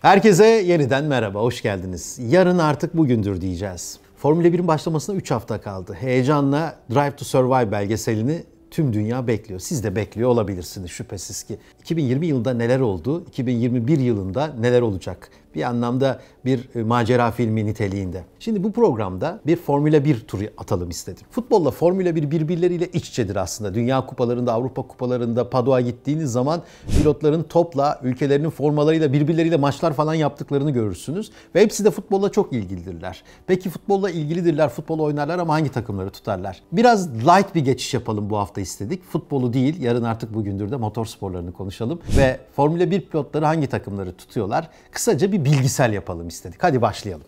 Herkese yeniden merhaba, hoş geldiniz. Yarın artık bugündür diyeceğiz. Formula 1'in başlamasına 3 hafta kaldı. Heyecanla Drive to Survive belgeselini tüm dünya bekliyor. Siz de bekliyor olabilirsiniz şüphesiz ki. 2020 yılında neler oldu, 2021 yılında neler olacak? Bir anlamda bir e, macera filmi niteliğinde. Şimdi bu programda bir Formula 1 turu atalım istedim. Futbolla Formula 1 birbirleriyle iç içedir aslında. Dünya kupalarında, Avrupa kupalarında, Padua gittiğiniz zaman pilotların topla, ülkelerinin formalarıyla birbirleriyle maçlar falan yaptıklarını görürsünüz. Ve hepsi de futbolla çok ilgilidirler. Peki futbolla ilgilidirler, futbol oynarlar ama hangi takımları tutarlar? Biraz light bir geçiş yapalım bu hafta istedik. Futbolu değil, yarın artık bugündür de motor sporlarını konuşalım. Ve Formula 1 pilotları hangi takımları tutuyorlar? Kısaca bir bir bilgisel yapalım istedik. Hadi başlayalım.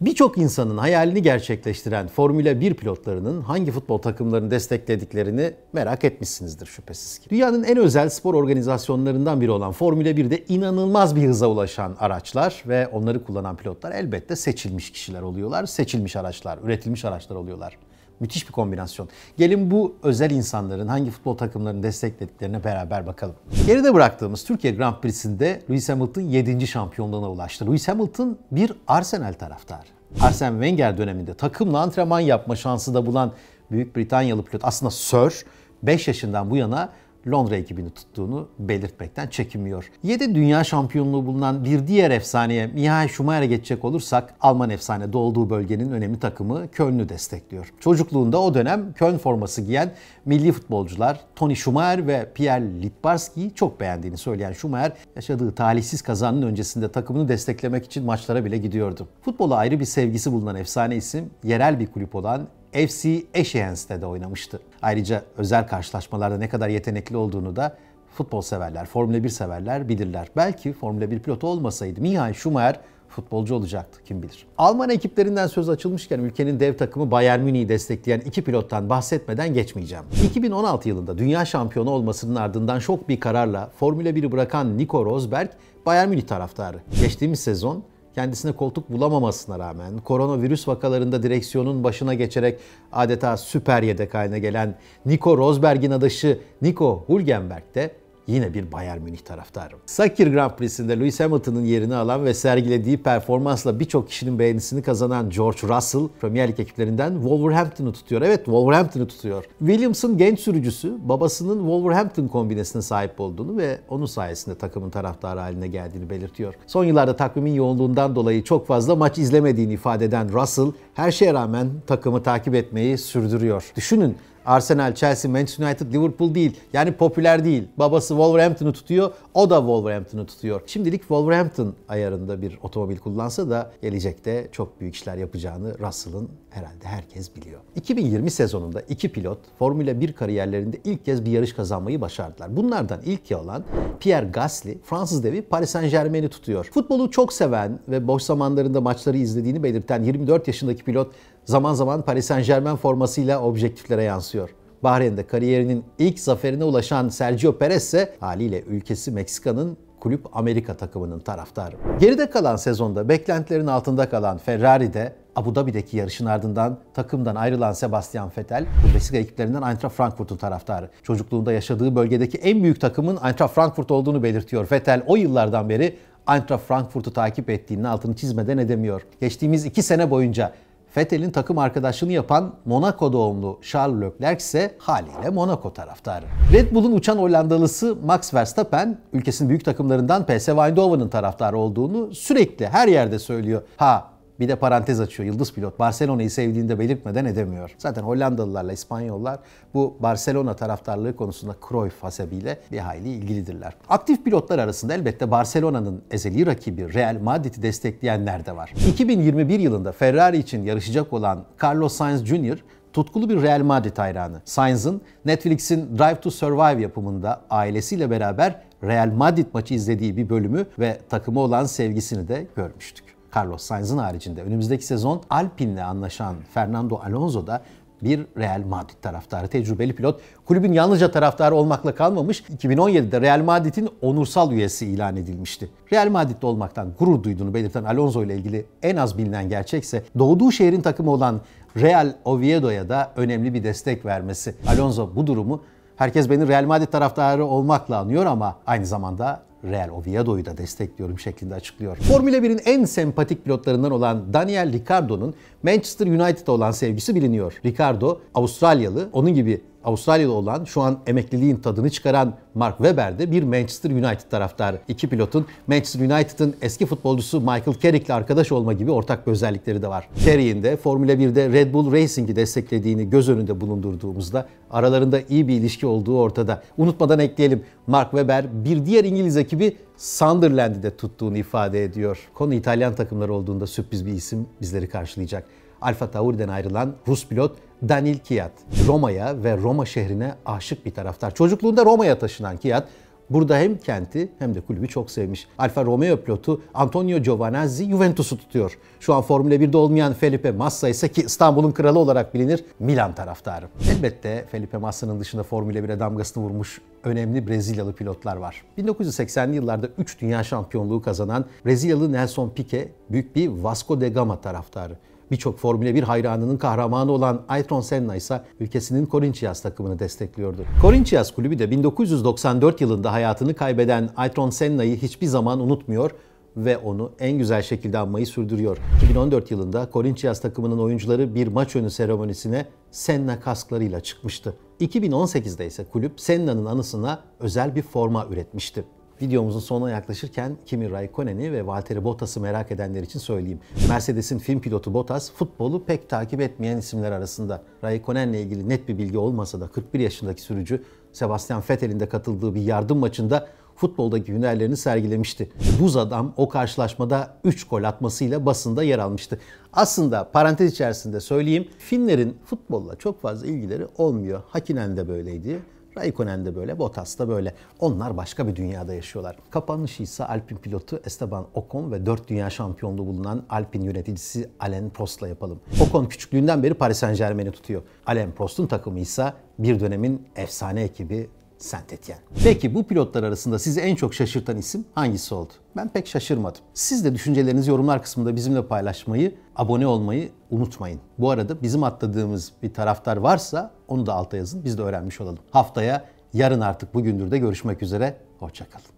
Birçok insanın hayalini gerçekleştiren Formula 1 pilotlarının hangi futbol takımlarını desteklediklerini merak etmişsinizdir şüphesiz ki. Dünyanın en özel spor organizasyonlarından biri olan Formula 1'de inanılmaz bir hıza ulaşan araçlar ve onları kullanan pilotlar elbette seçilmiş kişiler oluyorlar, seçilmiş araçlar, üretilmiş araçlar oluyorlar. Müthiş bir kombinasyon. Gelin bu özel insanların hangi futbol takımlarını desteklediklerine beraber bakalım. Geride bıraktığımız Türkiye Grand Prix'sinde Lewis Hamilton 7. şampiyonluğuna ulaştı. Lewis Hamilton bir Arsenal taraftarı. Arsene Wenger döneminde takımla antrenman yapma şansı da bulan Büyük Britanyalı pilot aslında Sir 5 yaşından bu yana Londra ekibini tuttuğunu belirtmekten çekinmiyor. 7 dünya şampiyonluğu bulunan bir diğer efsaneye Mihail Schumacher'e geçecek olursak Alman efsane doğduğu bölgenin önemli takımı Köln'ü destekliyor. Çocukluğunda o dönem Köln forması giyen milli futbolcular Toni Schumacher ve Pierre Littbarskiyi çok beğendiğini söyleyen Schumacher yaşadığı talihsiz kazanın öncesinde takımını desteklemek için maçlara bile gidiyordu. Futbola ayrı bir sevgisi bulunan efsane isim yerel bir kulüp olan FC Eşeğens'te de oynamıştı. Ayrıca özel karşılaşmalarda ne kadar yetenekli olduğunu da futbol severler, Formula 1 severler bilirler. Belki Formula 1 pilotu olmasaydı Michael Schumacher futbolcu olacaktı kim bilir. Alman ekiplerinden söz açılmışken ülkenin dev takımı Bayern Münih'i destekleyen iki pilottan bahsetmeden geçmeyeceğim. 2016 yılında dünya şampiyonu olmasının ardından şok bir kararla Formula 1'i bırakan Nico Rosberg Bayern Münih taraftarı. Geçtiğimiz sezon kendisine koltuk bulamamasına rağmen koronavirüs vakalarında direksiyonun başına geçerek adeta süper yedek haline gelen Nico Rosberg'in adaşı Nico Hülkenberg de yine bir Bayern Münih taraftarım. Sakir Grand Prix'sinde Lewis Hamilton'ın yerini alan ve sergilediği performansla birçok kişinin beğenisini kazanan George Russell, Premier Lig ekiplerinden Wolverhampton'ı tutuyor. Evet Wolverhampton'ı tutuyor. Williams'ın genç sürücüsü babasının Wolverhampton kombinesine sahip olduğunu ve onun sayesinde takımın taraftarı haline geldiğini belirtiyor. Son yıllarda takvimin yoğunluğundan dolayı çok fazla maç izlemediğini ifade eden Russell, her şeye rağmen takımı takip etmeyi sürdürüyor. Düşünün Arsenal, Chelsea, Manchester United, Liverpool değil. Yani popüler değil. Babası Wolverhampton'u tutuyor, o da Wolverhampton'u tutuyor. Şimdilik Wolverhampton ayarında bir otomobil kullansa da gelecekte çok büyük işler yapacağını Russell'ın herhalde herkes biliyor. 2020 sezonunda iki pilot Formula 1 kariyerlerinde ilk kez bir yarış kazanmayı başardılar. Bunlardan ilki olan Pierre Gasly, Fransız devi Paris Saint Germain'i tutuyor. Futbolu çok seven ve boş zamanlarında maçları izlediğini belirten 24 yaşındaki pilot zaman zaman Paris Saint Germain formasıyla objektiflere yansıyor. Bahreyn'de kariyerinin ilk zaferine ulaşan Sergio Perez ise haliyle ülkesi Meksika'nın kulüp Amerika takımının taraftarı. Geride kalan sezonda beklentilerin altında kalan Ferrari'de Abu Dhabi'deki yarışın ardından takımdan ayrılan Sebastian Vettel, Bundesliga ekiplerinden Eintracht Frankfurt'un taraftarı. Çocukluğunda yaşadığı bölgedeki en büyük takımın Eintracht Frankfurt olduğunu belirtiyor. Vettel o yıllardan beri Eintracht Frankfurt'u takip ettiğinin altını çizmeden edemiyor. Geçtiğimiz iki sene boyunca Vettel'in takım arkadaşlığını yapan Monaco doğumlu Charles Leclerc ise haliyle Monaco taraftarı. Red Bull'un uçan Hollandalısı Max Verstappen ülkesinin büyük takımlarından PSV Eindhoven'ın taraftarı olduğunu sürekli her yerde söylüyor. Ha bir de parantez açıyor yıldız pilot. Barcelona'yı sevdiğini de belirtmeden edemiyor. Zaten Hollandalılarla İspanyollar bu Barcelona taraftarlığı konusunda Cruyff hasebiyle bir hayli ilgilidirler. Aktif pilotlar arasında elbette Barcelona'nın ezeli rakibi Real Madrid'i destekleyenler de var. 2021 yılında Ferrari için yarışacak olan Carlos Sainz Jr tutkulu bir Real Madrid hayranı. Sainz'ın Netflix'in Drive to Survive yapımında ailesiyle beraber Real Madrid maçı izlediği bir bölümü ve takımı olan sevgisini de görmüştük. Carlos Sainz'ın haricinde önümüzdeki sezon Alpine'le anlaşan Fernando Alonso da bir Real Madrid taraftarı, tecrübeli pilot. Kulübün yalnızca taraftarı olmakla kalmamış, 2017'de Real Madrid'in onursal üyesi ilan edilmişti. Real Madrid'de olmaktan gurur duyduğunu belirten Alonso ile ilgili en az bilinen gerçekse doğduğu şehrin takımı olan Real Oviedo'ya da önemli bir destek vermesi. Alonso bu durumu herkes beni Real Madrid taraftarı olmakla anıyor ama aynı zamanda Real Oviedo'yu da destekliyorum şeklinde açıklıyor. Formula 1'in en sempatik pilotlarından olan Daniel Ricardon'un Manchester United'a olan sevgisi biliniyor. Ricardo Avustralyalı, onun gibi Avustralyalı olan şu an emekliliğin tadını çıkaran Mark Webber de bir Manchester United taraftarı. İki pilotun Manchester United'ın eski futbolcusu Michael Carrick'le arkadaş olma gibi ortak bir özellikleri de var. Carrick'in de Formula 1'de Red Bull Racing'i desteklediğini göz önünde bulundurduğumuzda aralarında iyi bir ilişki olduğu ortada. Unutmadan ekleyelim Mark Webber bir diğer İngiliz ekibi Sunderland'i de tuttuğunu ifade ediyor. Konu İtalyan takımları olduğunda sürpriz bir isim bizleri karşılayacak. Alfa Tauri'den ayrılan Rus pilot Daniel Kiat. Roma'ya ve Roma şehrine aşık bir taraftar. Çocukluğunda Roma'ya taşınan Kiat, Burada hem kenti hem de kulübü çok sevmiş. Alfa Romeo pilotu Antonio Giovanazzi Juventus'u tutuyor. Şu an Formula 1'de olmayan Felipe Massa ise ki İstanbul'un kralı olarak bilinir Milan taraftarı. Elbette Felipe Massa'nın dışında Formula 1'e damgasını vurmuş önemli Brezilyalı pilotlar var. 1980'li yıllarda 3 dünya şampiyonluğu kazanan Brezilyalı Nelson Piquet büyük bir Vasco de Gama taraftarı. Birçok Formula 1 hayranının kahramanı olan Ayrton Senna ise ülkesinin Corinthians takımını destekliyordu. Corinthians kulübü de 1994 yılında hayatını kaybeden Ayrton Senna'yı hiçbir zaman unutmuyor ve onu en güzel şekilde anmayı sürdürüyor. 2014 yılında Corinthians takımının oyuncuları bir maç önü seremonisine Senna kasklarıyla çıkmıştı. 2018'de ise kulüp Senna'nın anısına özel bir forma üretmişti. Videomuzun sonuna yaklaşırken Kimi Raikkonen'i ve Valtteri Bottas'ı merak edenler için söyleyeyim. Mercedes'in film pilotu Bottas futbolu pek takip etmeyen isimler arasında. Raikkonen'le ilgili net bir bilgi olmasa da 41 yaşındaki sürücü Sebastian Vettel'in de katıldığı bir yardım maçında futboldaki hünerlerini sergilemişti. Buz adam o karşılaşmada 3 gol atmasıyla basında yer almıştı. Aslında parantez içerisinde söyleyeyim Finlerin futbolla çok fazla ilgileri olmuyor. Hakinen de böyleydi. Raikkonen de böyle, Bottas da böyle. Onlar başka bir dünyada yaşıyorlar. Kapanış ise Alpin pilotu Esteban Ocon ve 4 dünya şampiyonluğu bulunan Alpin yöneticisi Alain Prost'la yapalım. Ocon küçüklüğünden beri Paris Saint Germain'i tutuyor. Alain Prost'un takımı ise bir dönemin efsane ekibi Saint Etienne. Peki bu pilotlar arasında sizi en çok şaşırtan isim hangisi oldu? Ben pek şaşırmadım. Siz de düşüncelerinizi yorumlar kısmında bizimle paylaşmayı, abone olmayı unutmayın. Bu arada bizim atladığımız bir taraftar varsa onu da alta yazın biz de öğrenmiş olalım. Haftaya yarın artık bugündür de görüşmek üzere. Hoşçakalın.